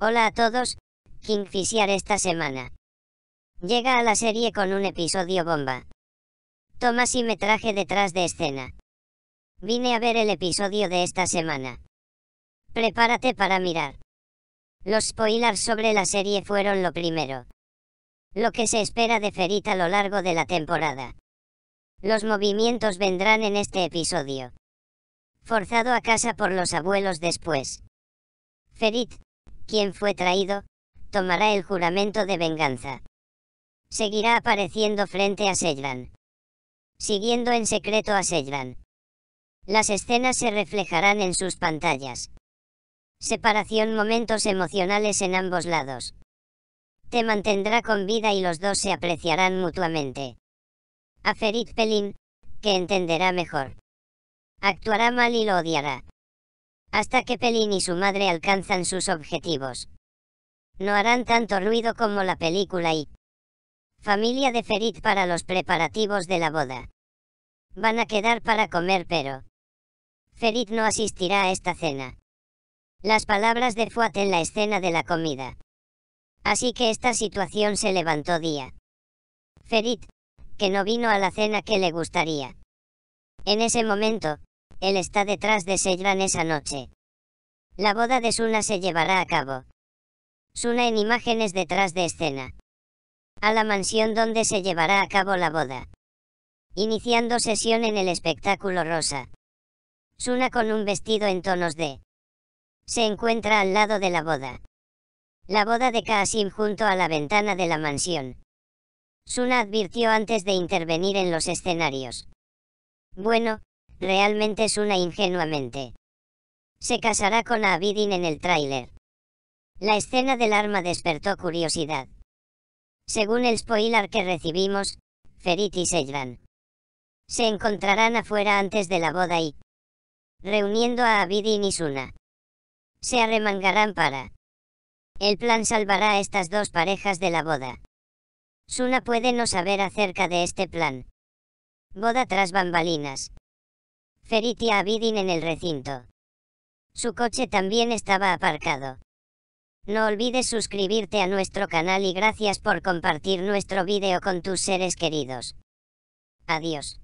Hola a todos, Kingfisher esta semana. Llega a la serie con un episodio bomba. Toma y me traje detrás de escena. Vine a ver el episodio de esta semana. Prepárate para mirar. Los spoilers sobre la serie fueron lo primero. Lo que se espera de Ferit a lo largo de la temporada. Los movimientos vendrán en este episodio. Forzado a casa por los abuelos después. Ferit, quien fue traído, tomará el juramento de venganza. Seguirá apareciendo frente a Seylan Siguiendo en secreto a Seylan Las escenas se reflejarán en sus pantallas. Separación momentos emocionales en ambos lados. Te mantendrá con vida y los dos se apreciarán mutuamente. A Ferit Pelin, que entenderá mejor. Actuará mal y lo odiará hasta que Pelín y su madre alcanzan sus objetivos. No harán tanto ruido como la película y familia de Ferit para los preparativos de la boda. Van a quedar para comer pero Ferit no asistirá a esta cena. Las palabras de Fuat en la escena de la comida. Así que esta situación se levantó día. Ferit, que no vino a la cena que le gustaría. En ese momento, él está detrás de Seyran esa noche. La boda de Suna se llevará a cabo. Suna en imágenes detrás de escena. A la mansión donde se llevará a cabo la boda. Iniciando sesión en el espectáculo rosa. Suna con un vestido en tonos de. Se encuentra al lado de la boda. La boda de Kaasim junto a la ventana de la mansión. Suna advirtió antes de intervenir en los escenarios. Bueno, realmente es una ingenuamente. Se casará con Abidin en el tráiler. La escena del arma despertó curiosidad. Según el spoiler que recibimos, Ferit y Sejran se encontrarán afuera antes de la boda y, reuniendo a Abidin y Suna, se arremangarán para. El plan salvará a estas dos parejas de la boda. Suna puede no saber acerca de este plan. Boda tras bambalinas a Abidin en el recinto. Su coche también estaba aparcado. No olvides suscribirte a nuestro canal y gracias por compartir nuestro video con tus seres queridos. Adiós.